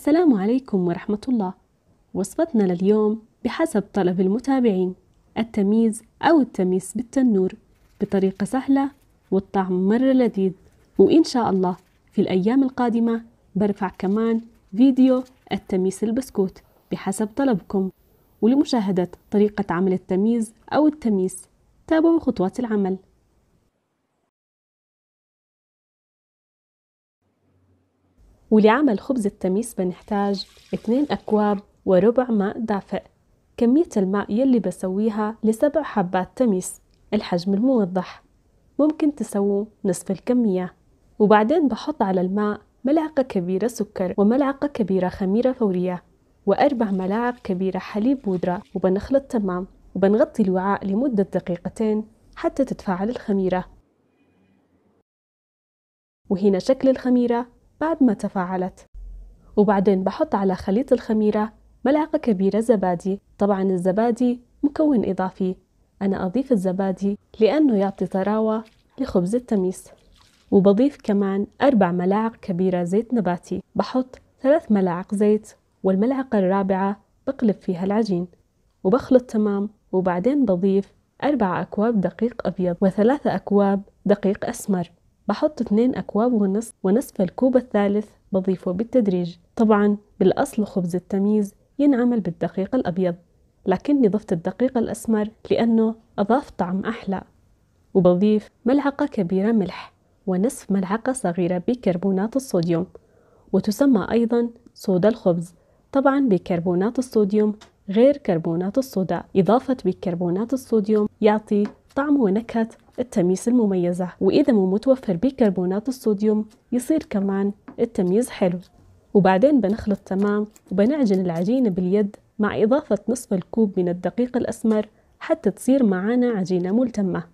السلام عليكم ورحمة الله وصفتنا لليوم بحسب طلب المتابعين التمييز أو التميس بالتنور بطريقة سهلة والطعم مرة لذيذ وإن شاء الله في الأيام القادمة برفع كمان فيديو التميس البسكوت بحسب طلبكم ولمشاهدة طريقة عمل التمييز أو التميس تابعوا خطوات العمل ولعمل خبز التميس بنحتاج 2 أكواب وربع ماء دافئ كمية الماء يلي بسويها لسبع حبات تميس الحجم الموضح ممكن تسووا نصف الكمية وبعدين بحط على الماء ملعقة كبيرة سكر وملعقة كبيرة خميرة فورية وأربع ملاعق كبيرة حليب بودرة وبنخلط تمام وبنغطي الوعاء لمدة دقيقتين حتى تتفاعل الخميرة وهنا شكل الخميرة بعد ما تفاعلت وبعدين بحط على خليط الخميرة ملعقة كبيرة زبادي طبعا الزبادي مكون إضافي أنا أضيف الزبادي لأنه يعطي طراوة لخبز التميس وبضيف كمان أربع ملاعق كبيرة زيت نباتي بحط ثلاث ملاعق زيت والملعقة الرابعة بقلب فيها العجين وبخلط تمام وبعدين بضيف أربع أكواب دقيق أبيض وثلاثة أكواب دقيق أسمر بحط اتنين أكواب ونصف ونصف الكوب الثالث بضيفه بالتدريج طبعا بالأصل خبز التمييز ينعمل بالدقيق الأبيض لكني ضفت الدقيق الأسمر لأنه أضاف طعم أحلى وبضيف ملعقة كبيرة ملح ونصف ملعقة صغيرة بيكربونات الصوديوم وتسمى أيضا صودا الخبز طبعا بيكربونات الصوديوم غير كربونات الصودا إضافة بيكربونات الصوديوم يعطي طعم ونكهة التمييز المميزة وإذا مو متوفر بيكربونات الصوديوم يصير كمان التمييز حلو وبعدين بنخلط تمام وبنعجن العجينة باليد مع إضافة نصف الكوب من الدقيق الأسمر حتى تصير معانا عجينة ملتمة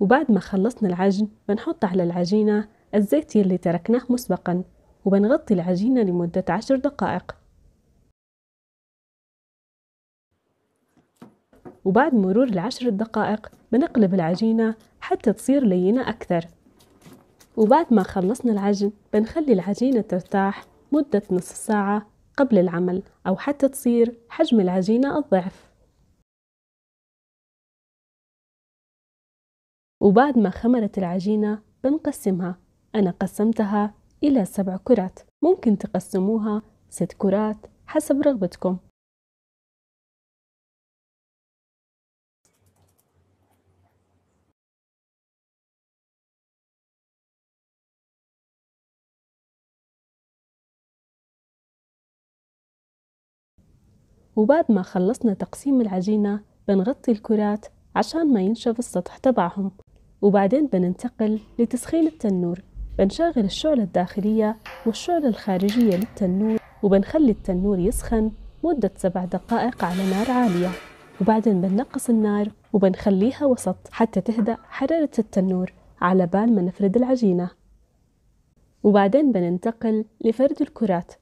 وبعد ما خلصنا العجن بنحط على العجينة الزيت يلي تركناه مسبقا وبنغطي العجينة لمدة عشر دقائق وبعد مرور العشر دقائق بنقلب العجينة حتى تصير لينة أكثر وبعد ما خلصنا العجن بنخلي العجينة ترتاح مدة نص ساعة قبل العمل أو حتى تصير حجم العجينة الضعف وبعد ما خمرت العجينة بنقسمها أنا قسمتها إلى سبع كرات ممكن تقسموها ست كرات حسب رغبتكم وبعد ما خلصنا تقسيم العجينة بنغطي الكرات عشان ما ينشف السطح تبعهم وبعدين بننتقل لتسخين التنور بنشغل الشعلة الداخلية والشعلة الخارجية للتنور وبنخلي التنور يسخن مدة سبع دقائق على نار عالية وبعدين بننقص النار وبنخليها وسط حتى تهدأ حرارة التنور على بال ما نفرد العجينة وبعدين بننتقل لفرد الكرات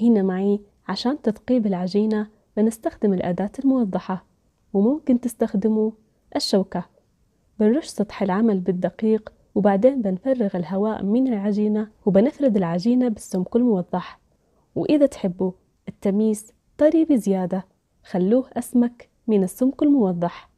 هنا معي عشان تثقيب العجينة بنستخدم الأداة الموضحة وممكن تستخدموا الشوكة بنرش سطح العمل بالدقيق وبعدين بنفرغ الهواء من العجينة وبنفرد العجينة بالسمك الموضح وإذا تحبوا التميس طري بزيادة خلوه أسمك من السمك الموضح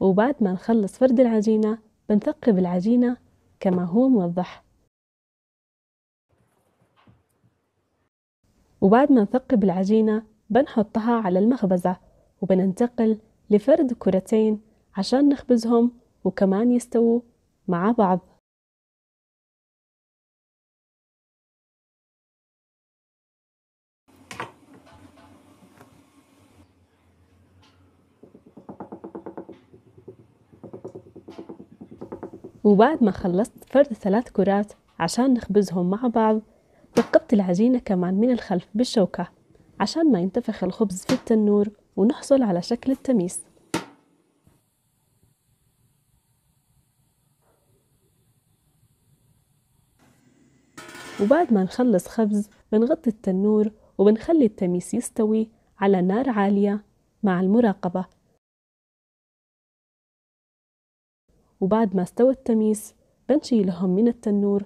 وبعد ما نخلص فرد العجينة بنثقب العجينة كما هو موضح وبعد ما نثقب العجينة بنحطها على المخبزة وبننتقل لفرد كرتين عشان نخبزهم وكمان يستووا مع بعض وبعد ما خلصت فرد ثلاث كرات عشان نخبزهم مع بعض رقبت العجينة كمان من الخلف بالشوكة عشان ما ينتفخ الخبز في التنور ونحصل على شكل التميس وبعد ما نخلص خبز بنغطي التنور وبنخلي التميس يستوي على نار عالية مع المراقبة وبعد ما استوى التميس بنشيلهم من التنور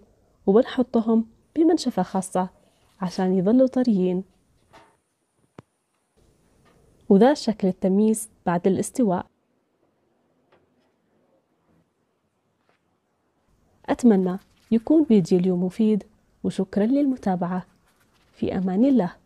وبنحطهم بمنشفة خاصة عشان يظلوا طريين وذا شكل التميس بعد الاستواء أتمنى يكون فيديو اليوم مفيد وشكرا للمتابعة في أمان الله